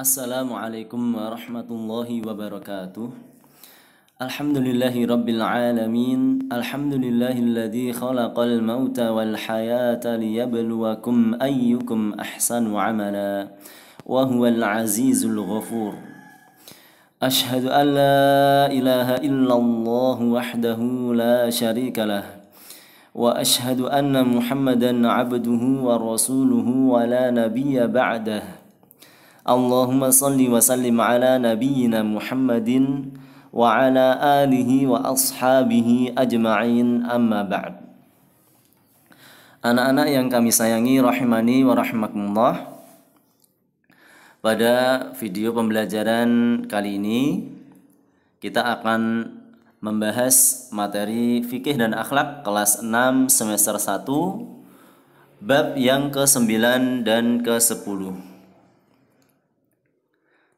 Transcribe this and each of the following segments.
Assalamualaikum warahmatullahi wabarakatuh Alhamdulillahi rabbil alamin Alhamdulillahi alladhi khalaqal mawta wal hayata liyabluwakum ayyukum ahsanu amala Wa huwal azizul ghafur Ashhadu an la ilaha illallah wahdahu la sharika lah واشهد ان محمدا عبده ورسوله ولا نبي بعده Allahumma salli wa sallim ala nabiyyina Muhammadin wa ala alihi wa ashabihi ajma'in amma ba'd Anak-anak yang kami sayangi rahimani wa rahmakumullah Pada video pembelajaran kali ini kita akan membahas materi fikih dan akhlak kelas 6 semester 1 bab yang ke-9 dan ke-10.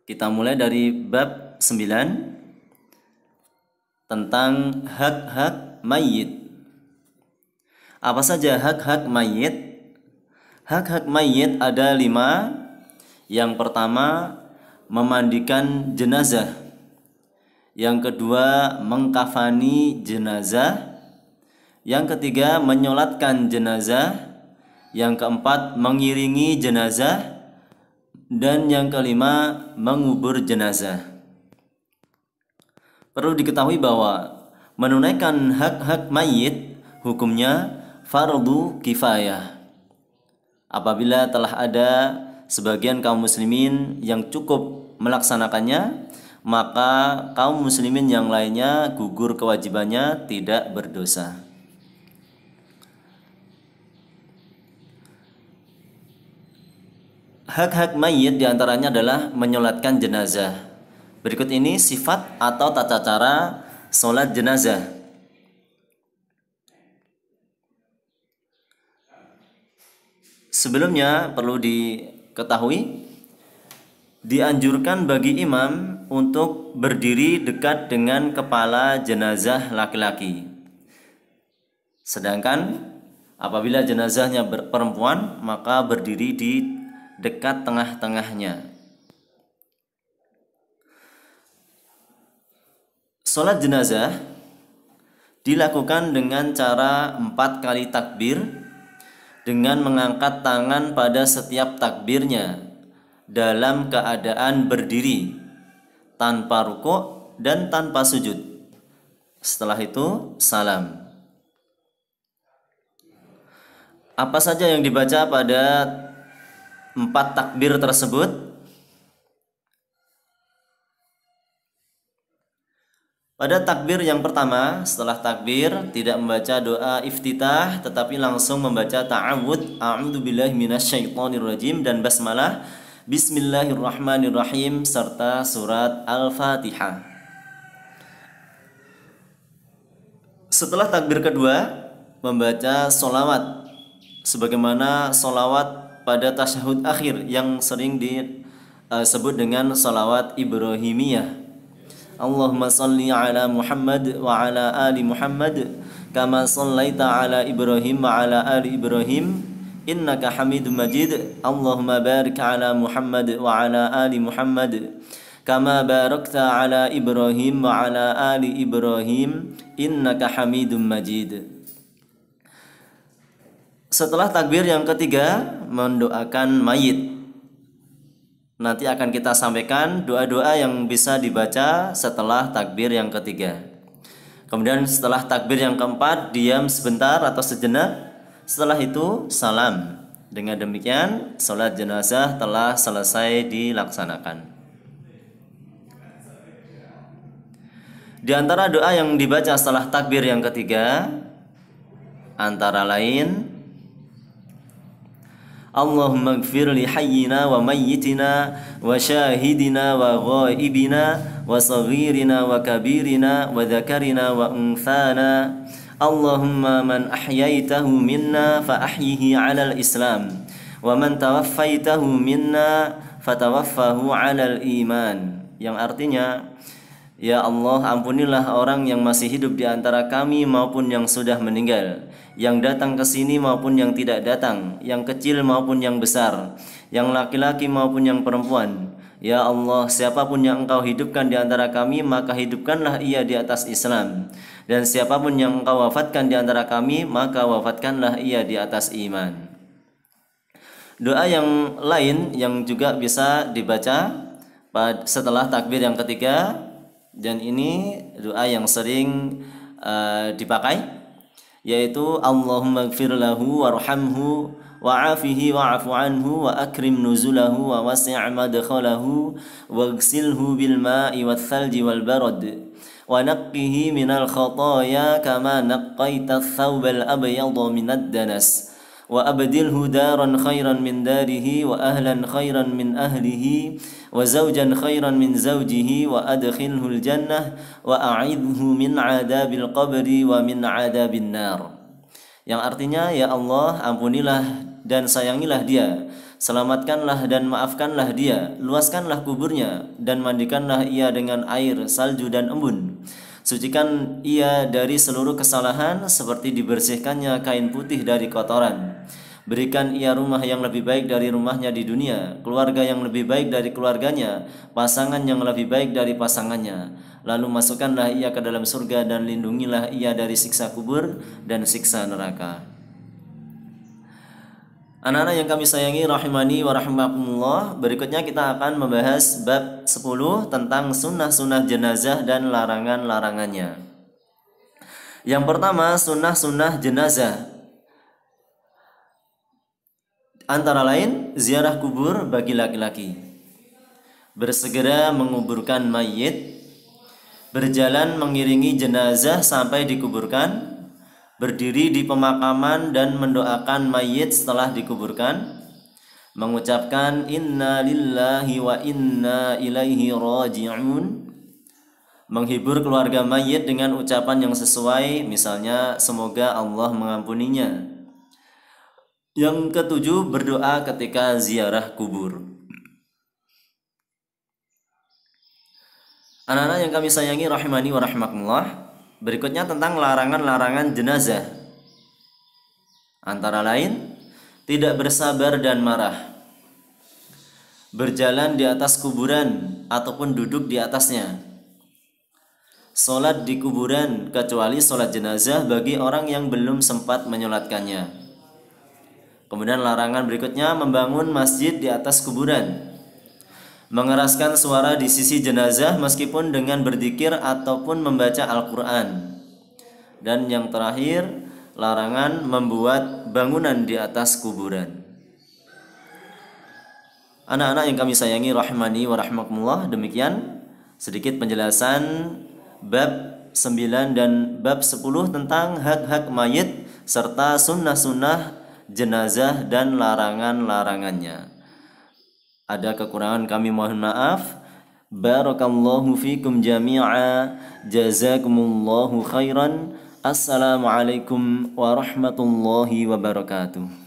Kita mulai dari bab 9 tentang hak-hak mayit. Apa saja hak-hak mayit? Hak-hak mayit ada lima. Yang pertama, memandikan jenazah. Yang kedua, mengkafani jenazah. Yang ketiga, menyolatkan jenazah. Yang keempat, mengiringi jenazah dan yang kelima mengubur jenazah. Perlu diketahui bahwa menunaikan hak-hak mayit hukumnya fardu kifayah. Apabila telah ada sebagian kaum muslimin yang cukup melaksanakannya, maka kaum muslimin yang lainnya gugur kewajibannya tidak berdosa. Hak-hak mayit diantaranya adalah menyolatkan jenazah. Berikut ini sifat atau tata cara sholat jenazah. Sebelumnya perlu diketahui dianjurkan bagi imam untuk berdiri dekat dengan kepala jenazah laki-laki. Sedangkan apabila jenazahnya perempuan maka berdiri di dekat tengah-tengahnya. Sholat jenazah dilakukan dengan cara empat kali takbir dengan mengangkat tangan pada setiap takbirnya dalam keadaan berdiri tanpa rukuk dan tanpa sujud. Setelah itu salam. Apa saja yang dibaca pada empat takbir tersebut Pada takbir yang pertama, setelah takbir tidak membaca doa iftitah tetapi langsung membaca ta'awud a'udzu billahi minasyaitonir rajim dan basmalah bismillahirrahmanirrahim serta surat Al-Fatihah. Setelah takbir kedua, membaca solawat sebagaimana solawat pada tasyahud akhir yang sering disebut eh, dengan salawat Ibrahimiyah. Allahumma salli ala Muhammad wa ala ali Muhammad kama sallaita ala Ibrahim wa ala ali Ibrahim innaka Hamidum Majid. Allahumma barik ala Muhammad wa ala ali Muhammad kama barakta ala Ibrahim wa ala ali Ibrahim innaka Hamidum Majid setelah takbir yang ketiga mendoakan mayit. Nanti akan kita sampaikan doa-doa yang bisa dibaca setelah takbir yang ketiga. Kemudian setelah takbir yang keempat diam sebentar atau sejenak. Setelah itu salam. Dengan demikian sholat jenazah telah selesai dilaksanakan. Di antara doa yang dibaca setelah takbir yang ketiga antara lain اللهم اغفر لحينا وميتنا وشاهدنا وغائبنا وصغيرنا وكبيرنا وذكرنا وأنثانا اللهم من أحييته منا فأحيه على الإسلام ومن توفيته منا فتوفه على الإيمان yang artinya Ya Allah, ampunilah orang yang masih hidup di antara kami maupun yang sudah meninggal, yang datang ke sini maupun yang tidak datang, yang kecil maupun yang besar, yang laki-laki maupun yang perempuan. Ya Allah, siapapun yang Engkau hidupkan di antara kami, maka hidupkanlah ia di atas Islam. Dan siapapun yang Engkau wafatkan di antara kami, maka wafatkanlah ia di atas iman. Doa yang lain yang juga bisa dibaca setelah takbir yang ketiga dan ini doa yang sering uh, dipakai yaitu Allahumma gfir lahu warhamhu wa'afihi wa'afu anhu wa akrim nuzulahu wa wasi' madkhalahu waghsilhu bil ma'i wath thalji wal barad wa naqqihi minal khataaya kama naqqaita ath-thawba al-abyada danas وأبدله دارا خيرا من داره وأهلا خيرا من أهله وزوجا خيرا من زوجه وأدخله الجنة وأعذه من عذاب القبر ومن عذاب النار yang artinya ya Allah ampunilah dan sayangilah dia selamatkanlah dan maafkanlah dia luaskanlah kuburnya dan mandikanlah ia dengan air salju dan embun Sucikan ia dari seluruh kesalahan seperti dibersihkannya kain putih dari kotoran. Berikan ia rumah yang lebih baik dari rumahnya di dunia, keluarga yang lebih baik dari keluarganya, pasangan yang lebih baik dari pasangannya. Lalu masukkanlah ia ke dalam surga dan lindungilah ia dari siksa kubur dan siksa neraka. Anak-anak yang kami sayangi rahimani wa rahimakumullah Berikutnya kita akan membahas bab 10 tentang sunnah-sunnah jenazah dan larangan-larangannya Yang pertama sunnah-sunnah jenazah Antara lain ziarah kubur bagi laki-laki Bersegera menguburkan mayit Berjalan mengiringi jenazah sampai dikuburkan berdiri di pemakaman dan mendoakan mayit setelah dikuburkan mengucapkan inna lillahi wa inna ilaihi raji'un menghibur keluarga mayit dengan ucapan yang sesuai misalnya semoga Allah mengampuninya yang ketujuh berdoa ketika ziarah kubur anak-anak yang kami sayangi rahimani wa rahmatullah Berikutnya tentang larangan-larangan jenazah. Antara lain, tidak bersabar dan marah. Berjalan di atas kuburan ataupun duduk di atasnya. Solat di kuburan kecuali solat jenazah bagi orang yang belum sempat menyolatkannya. Kemudian larangan berikutnya membangun masjid di atas kuburan mengeraskan suara di sisi jenazah meskipun dengan berzikir ataupun membaca Al-Qur'an. Dan yang terakhir, larangan membuat bangunan di atas kuburan. Anak-anak yang kami sayangi rahmani wa rahmakumullah, demikian sedikit penjelasan bab 9 dan bab 10 tentang hak-hak mayit serta sunnah-sunnah jenazah dan larangan-larangannya ada kekurangan kami mohon maaf barakallahu fikum jami'a jazakumullahu khairan assalamualaikum warahmatullahi wabarakatuh